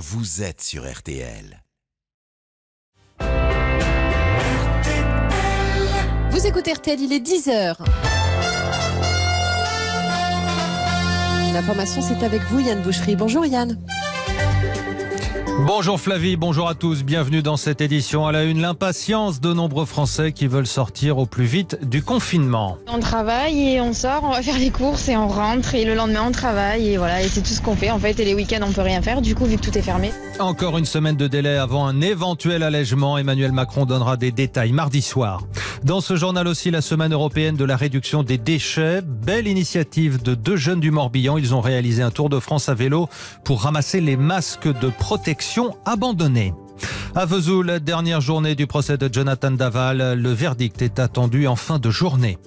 vous êtes sur RTL. Vous écoutez RTL, il est 10h. L'information, c'est avec vous, Yann Boucherie. Bonjour Yann. Bonjour Flavie, bonjour à tous, bienvenue dans cette édition à la une. L'impatience de nombreux Français qui veulent sortir au plus vite du confinement. On travaille et on sort, on va faire les courses et on rentre et le lendemain on travaille et voilà, et c'est tout ce qu'on fait en fait et les week-ends on peut rien faire du coup vu que tout est fermé. Encore une semaine de délai avant un éventuel allègement, Emmanuel Macron donnera des détails mardi soir. Dans ce journal aussi, la semaine européenne de la réduction des déchets. Belle initiative de deux jeunes du Morbihan. Ils ont réalisé un tour de France à vélo pour ramasser les masques de protection abandonnée. À Vesoul, dernière journée du procès de Jonathan Daval, le verdict est attendu en fin de journée.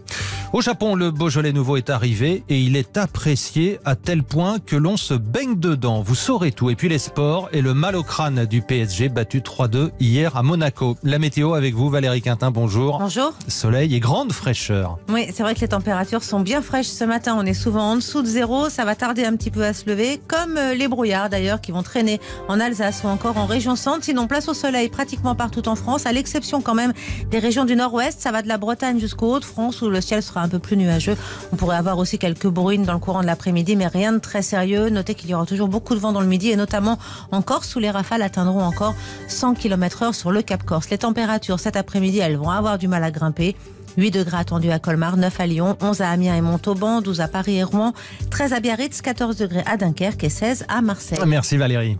Au Japon, le Beaujolais nouveau est arrivé et il est apprécié à tel point que l'on se baigne dedans. Vous saurez tout. Et puis les sports et le mal au crâne du PSG battu 3-2 hier à Monaco. La météo avec vous, Valérie Quintin, bonjour. Bonjour. Soleil et grande fraîcheur. Oui, c'est vrai que les températures sont bien fraîches ce matin. On est souvent en dessous de zéro. Ça va tarder un petit peu à se lever, comme euh, les brouillards d'ailleurs qui vont traîner en Alsace ou encore en région centre. Sinon, place au soleil pratiquement partout en France, à l'exception quand même des régions du nord-ouest. Ça va de la Bretagne jusqu'aux Hauts-de-France où le ciel sera un peu plus nuageux. On pourrait avoir aussi quelques bruines dans le courant de l'après-midi, mais rien de très sérieux. Notez qu'il y aura toujours beaucoup de vent dans le midi et notamment en Corse où les rafales atteindront encore 100 km heure sur le Cap Corse. Les températures cet après-midi, elles vont avoir du mal à grimper. 8 degrés attendus à Colmar, 9 à Lyon, 11 à Amiens et Montauban, 12 à Paris et Rouen, 13 à Biarritz, 14 degrés à Dunkerque et 16 à Marseille. Merci Valérie.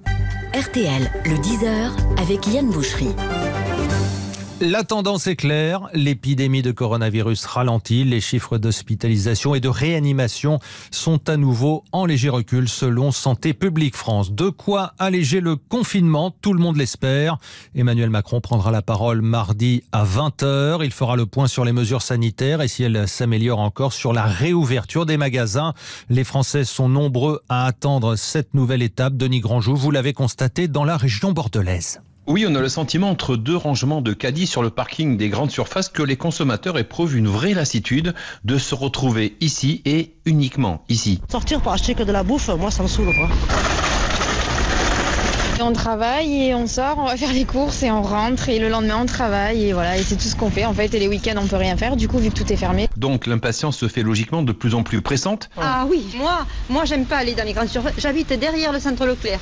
RTL, le 10h, avec Yann Boucherie. La tendance est claire, l'épidémie de coronavirus ralentit, les chiffres d'hospitalisation et de réanimation sont à nouveau en léger recul selon Santé publique France. De quoi alléger le confinement, tout le monde l'espère. Emmanuel Macron prendra la parole mardi à 20h, il fera le point sur les mesures sanitaires et si elles s'améliorent encore sur la réouverture des magasins. Les Français sont nombreux à attendre cette nouvelle étape. Denis Grandjou, vous l'avez constaté dans la région bordelaise. Oui, on a le sentiment entre deux rangements de caddies sur le parking des grandes surfaces que les consommateurs éprouvent une vraie lassitude de se retrouver ici et uniquement ici. Sortir pour acheter que de la bouffe, moi ça me saoule quoi. On travaille et on sort, on va faire les courses et on rentre et le lendemain on travaille et voilà et c'est tout ce qu'on fait en fait et les week-ends on peut rien faire du coup vu que tout est fermé. Donc l'impatience se fait logiquement de plus en plus pressante. Ah oui, moi moi j'aime pas aller dans les grandes surfaces, j'habite derrière le centre Leclerc.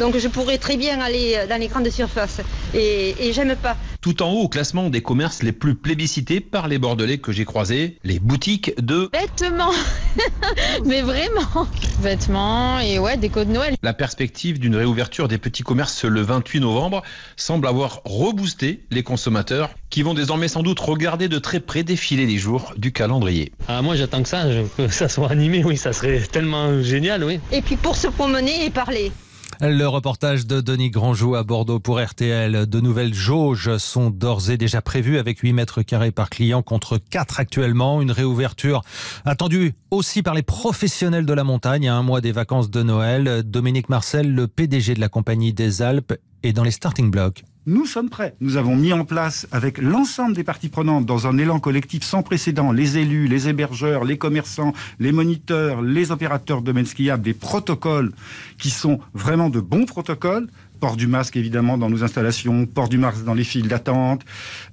Donc je pourrais très bien aller euh, dans les grandes surfaces et, j'aime pas. Tout en haut au classement des commerces les plus plébiscités par les Bordelais que j'ai croisés, les boutiques de vêtements. Mais vraiment, vêtements et ouais, déco de Noël. La perspective d'une réouverture des petits commerces le 28 novembre semble avoir reboosté les consommateurs qui vont désormais sans doute regarder de très près défiler les jours du calendrier. Ah, moi j'attends que ça, que ça soit animé, oui, ça serait tellement génial, oui. Et puis pour se promener et parler. Le reportage de Denis Grandjou à Bordeaux pour RTL. De nouvelles jauges sont d'ores et déjà prévues avec 8 mètres carrés par client contre 4 actuellement. Une réouverture attendue aussi par les professionnels de la montagne à un mois des vacances de Noël. Dominique Marcel, le PDG de la compagnie des Alpes, est dans les starting blocks nous sommes prêts. Nous avons mis en place, avec l'ensemble des parties prenantes, dans un élan collectif sans précédent, les élus, les hébergeurs, les commerçants, les moniteurs, les opérateurs de domaines des protocoles qui sont vraiment de bons protocoles. Port du masque, évidemment, dans nos installations, port du masque dans les files d'attente,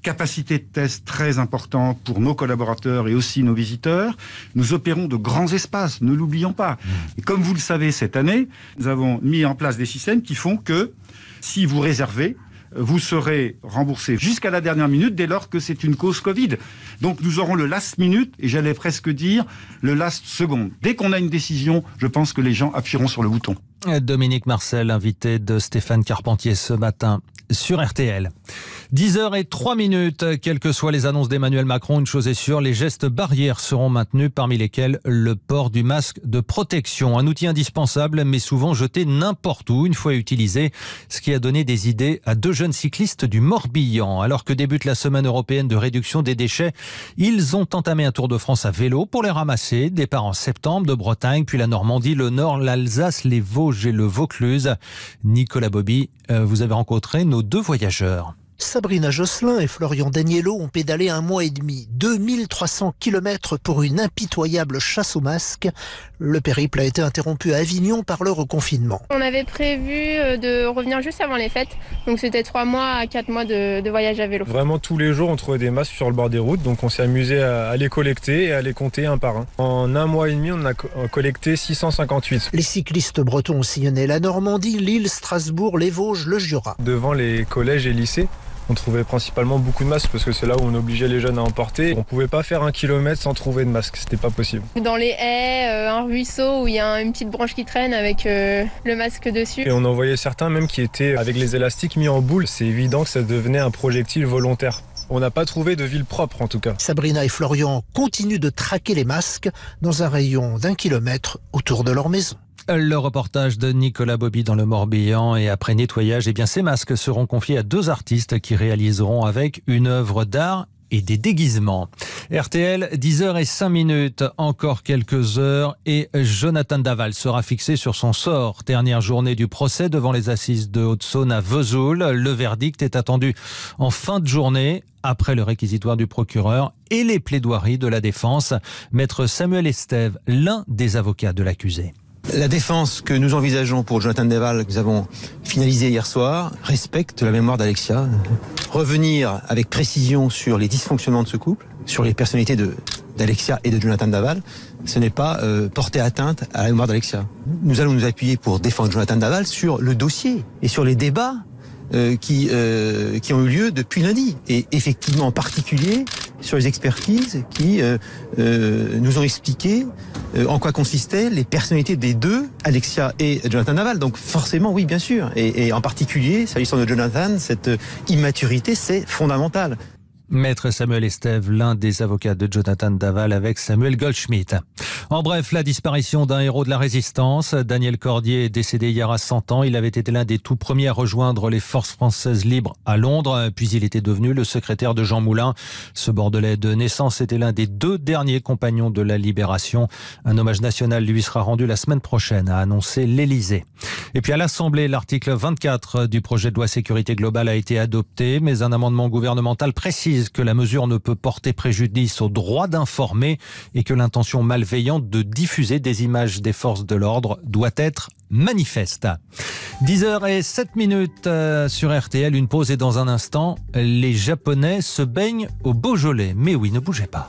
capacité de test très importante pour nos collaborateurs et aussi nos visiteurs. Nous opérons de grands espaces, ne l'oublions pas. Mmh. Et comme vous le savez, cette année, nous avons mis en place des systèmes qui font que si vous réservez, vous serez remboursé jusqu'à la dernière minute dès lors que c'est une cause Covid. Donc nous aurons le last minute et j'allais presque dire le last seconde. Dès qu'on a une décision, je pense que les gens appuieront sur le bouton. Dominique Marcel, invité de Stéphane Carpentier ce matin sur RTL. 10h et 3 minutes, quelles que soient les annonces d'Emmanuel Macron, une chose est sûre, les gestes barrières seront maintenus, parmi lesquels le port du masque de protection, un outil indispensable mais souvent jeté n'importe où une fois utilisé, ce qui a donné des idées à deux jeunes cyclistes du Morbihan. Alors que débute la semaine européenne de réduction des déchets, ils ont entamé un tour de France à vélo pour les ramasser, départ en septembre de Bretagne, puis la Normandie, le Nord, l'Alsace, les Vosges et le Vaucluse. Nicolas Bobby, euh, vous avez rencontré nos deux voyageurs. Sabrina Josselin et Florian Daniello ont pédalé un mois et demi, 2300 km pour une impitoyable chasse aux masques Le périple a été interrompu à Avignon par le reconfinement. On avait prévu euh, de revenir juste avant les fêtes, donc c'était 3 mois à 4 mois de, voyage à vélo. Vraiment tous les jours on trouvait des masques sur le bord des routes, donc on s'est amusé à, les collecter et à les compter un par un. En un mois et demi on a euh, collecté 658. Les cyclistes bretons ont sillonné la Normandie, Lille, Strasbourg, les Vosges, le Jura. Devant les collèges et lycées, on trouvait principalement beaucoup de masques parce que c'est là où on obligeait les jeunes à emporter. On pouvait pas faire un kilomètre sans trouver de masque, c'était pas possible. Dans les haies, euh, un ruisseau où il y a une petite branche qui traîne avec euh, le masque dessus. Et on en voyait certains même qui étaient avec les élastiques mis en boule. C'est évident que ça devenait un projectile volontaire. On n'a pas trouvé de ville propre en tout cas. Sabrina et Florian continuent de traquer les masques dans un rayon d'un kilomètre autour de leur maison. Le reportage de Nicolas Bobby dans le Morbihan et après nettoyage, et eh bien ces masques seront confiés à deux artistes qui réaliseront avec une œuvre d'art et des déguisements. RTL, 10h et minutes, encore quelques heures et Jonathan Daval sera fixé sur son sort. Dernière journée du procès devant les assises de Haute-Saône à Vesoul. Le verdict est attendu en fin de journée après le réquisitoire du procureur et les plaidoiries de la défense. Maître Samuel Estève, l'un des avocats de l'accusé. La défense que nous envisageons pour Jonathan Daval, que nous avons finalisée hier soir, respecte la mémoire d'Alexia. Revenir avec précision sur les dysfonctionnements de ce couple, sur les personnalités d'Alexia et de Jonathan Daval, ce n'est pas euh, porter atteinte à la mémoire d'Alexia. Nous allons nous appuyer pour défendre Jonathan Daval sur le dossier et sur les débats euh, qui, euh, qui ont eu lieu depuis lundi. Et effectivement, en particulier, sur les expertises qui euh, euh, nous ont expliqué euh, en quoi consistaient les personnalités des deux, Alexia et Jonathan Naval. Donc forcément, oui, bien sûr. Et, et en particulier, s'agissant de Jonathan, cette immaturité, c'est fondamental. Maître Samuel Estève, l'un des avocats de Jonathan Daval avec Samuel Goldschmidt. En bref, la disparition d'un héros de la résistance. Daniel Cordier est décédé hier à 100 ans. Il avait été l'un des tout premiers à rejoindre les forces françaises libres à Londres. Puis il était devenu le secrétaire de Jean Moulin. Ce Bordelais de naissance était l'un des deux derniers compagnons de la libération. Un hommage national lui sera rendu la semaine prochaine, a annoncé l'Élysée. Et puis à l'Assemblée, l'article 24 du projet de loi sécurité globale a été adopté, mais un amendement gouvernemental précise que la mesure ne peut porter préjudice au droit d'informer et que l'intention malveillante de diffuser des images des forces de l'ordre doit être manifeste. 10h et 7 minutes euh, sur RTL, une pause et dans un instant, les Japonais se baignent au Beaujolais. Mais oui, ne bougez pas.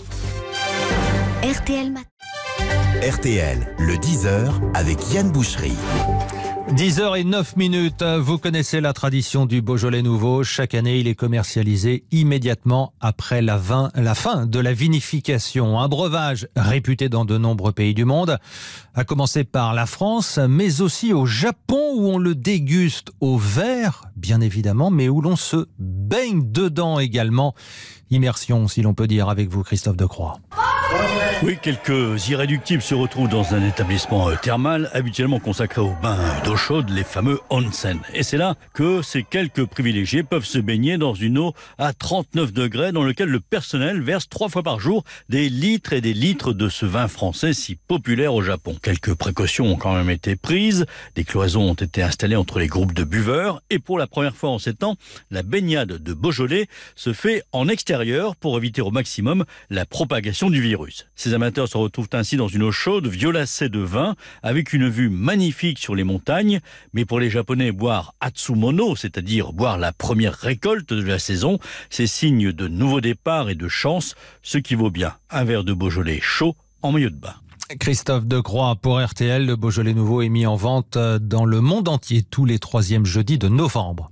RTL RTL, le 10h avec Yann Boucherie. 10h09 minutes, vous connaissez la tradition du Beaujolais nouveau. Chaque année, il est commercialisé immédiatement après la, fin de la vinification. Un breuvage réputé dans de nombreux pays du monde, à commencer par la France, mais aussi au Japon où on le déguste au verre, bien évidemment, mais où l'on se baigne dedans également. Immersion, si l'on peut dire, avec vous, Christophe Decroix. Oui, quelques irréductibles se retrouvent dans un établissement euh, thermal habituellement consacré aux bains d'eau chaude, les fameux onsen. Et c'est là que ces quelques privilégiés peuvent se baigner dans une eau à 39 degrés dans lequel le personnel verse trois fois par jour des litres et des litres de ce vin français si populaire au Japon. Quelques précautions ont quand même été prises, des cloisons ont été installées entre les groupes de buveurs et pour la première fois en sept ans, la baignade de Beaujolais se fait en extérieur pour éviter au maximum la propagation du virus. Les amateurs se retrouvent ainsi dans une eau chaude, violacée de vin, avec une vue magnifique sur les montagnes. Mais pour les Japonais, boire Atsumono, c'est-à-dire boire la première récolte de la saison, c'est signe de nouveau départ et de chance, ce qui vaut bien un verre de Beaujolais chaud en milieu de bain. Christophe Decroix pour RTL, le Beaujolais nouveau est mis en vente dans le monde entier tous les troisièmes jeudis de novembre.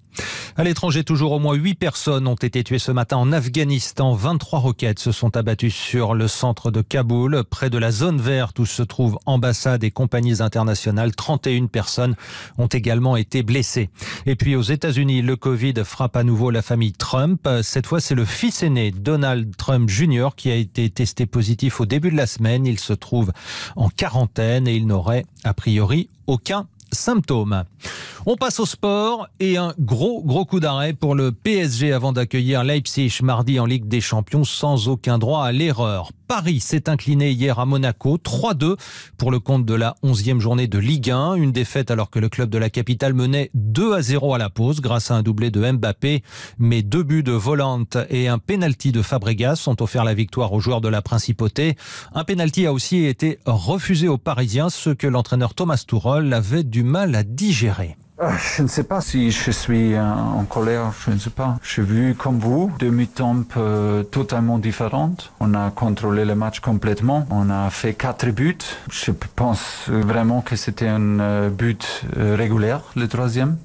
À l'étranger, toujours au moins 8 personnes ont été tuées ce matin en Afghanistan. 23 roquettes se sont abattues sur le centre de Kaboul, près de la zone verte où se trouvent ambassades et compagnies internationales. 31 personnes ont également été blessées. Et puis aux États-Unis, le Covid frappe à nouveau la famille Trump. Cette fois, c'est le fils aîné, Donald Trump Jr., qui a été testé positif au début de la semaine. Il se trouve en quarantaine et il n'aurait a priori aucun symptôme. On passe au sport et un gros, gros coup d'arrêt pour le PSG avant d'accueillir Leipzig mardi en Ligue des Champions sans aucun droit à l'erreur. Paris s'est incliné hier à Monaco 3-2 pour le compte de la 11e journée de Ligue 1. Une défaite alors que le club de la capitale menait 2 à 0 à la pause grâce à un doublé de Mbappé. Mais deux buts de Volante et un penalty de Fabregas ont offert la victoire aux joueurs de la Principauté. Un penalty a aussi été refusé aux Parisiens, ce que l'entraîneur Thomas Tuchel avait du mal à digérer. Euh, je ne sais pas si je suis euh, en colère, je ne sais pas. Je suis vu, comme vous, demi temps euh, totalement différente. On a contrôlé le match complètement. On a fait quatre buts. Je pense vraiment que c'était un but régulier, le troisième.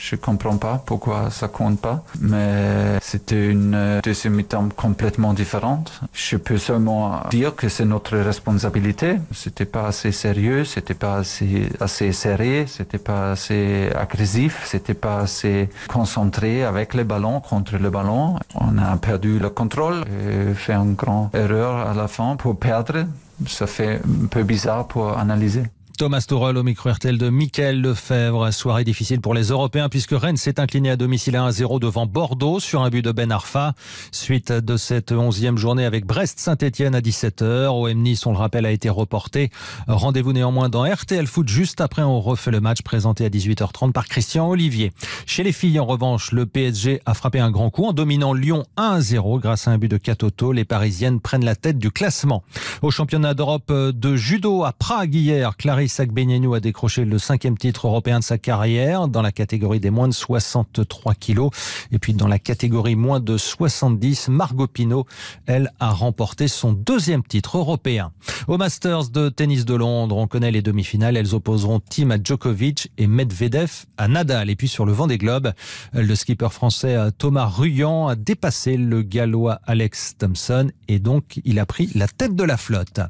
Je comprends pas pourquoi ça compte pas, mais c'était une euh, deuxième étape temps complètement différente. Je peux seulement dire que c'est notre responsabilité. C'était pas assez sérieux, c'était pas assez, assez serré, c'était pas assez agressif, c'était pas assez concentré avec le ballon, contre le ballon. On a perdu le contrôle et fait une grande erreur à la fin pour perdre. Ça fait un peu bizarre pour analyser. Thomas Tourelle au micro-RTL de Michael Lefebvre. Soirée difficile pour les Européens puisque Rennes s'est incliné à domicile à 1-0 devant Bordeaux sur un but de Ben Arfa. Suite de cette onzième journée avec Brest-Saint-Etienne à 17h. OM Nice, on le rappelle, a été reporté. Rendez-vous néanmoins dans RTL Foot juste après. On refait le match présenté à 18h30 par Christian Olivier. Chez les filles, en revanche, le PSG a frappé un grand coup en dominant Lyon 1-0 grâce à un but de Katoto. Les Parisiennes prennent la tête du classement. Au championnat d'Europe de judo à Prague hier, Clarisse Isaac Benyanou a décroché le cinquième titre européen de sa carrière dans la catégorie des moins de 63 kilos. Et puis dans la catégorie moins de 70, Margot Pino, elle, a remporté son deuxième titre européen. Au Masters de tennis de Londres, on connaît les demi-finales. Elles opposeront Tim à Djokovic et Medvedev à Nadal. Et puis sur le vent des globes, le skipper français euh, Thomas Ruyant a dépassé le gallois Alex Thompson et donc il a pris la tête de la flotte.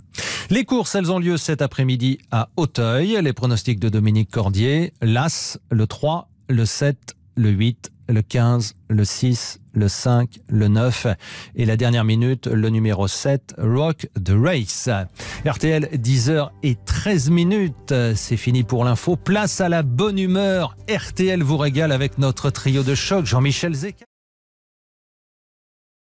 Les courses, elles ont lieu cet après-midi à Haute les pronostics de Dominique Cordier, l'As, le 3, le 7, le 8, le 15, le 6, le 5, le 9 et la dernière minute, le numéro 7, Rock the Race. RTL 10h et 13 minutes, c'est fini pour l'info. Place à la bonne humeur. RTL vous régale avec notre trio de choc, Jean-Michel Zeka.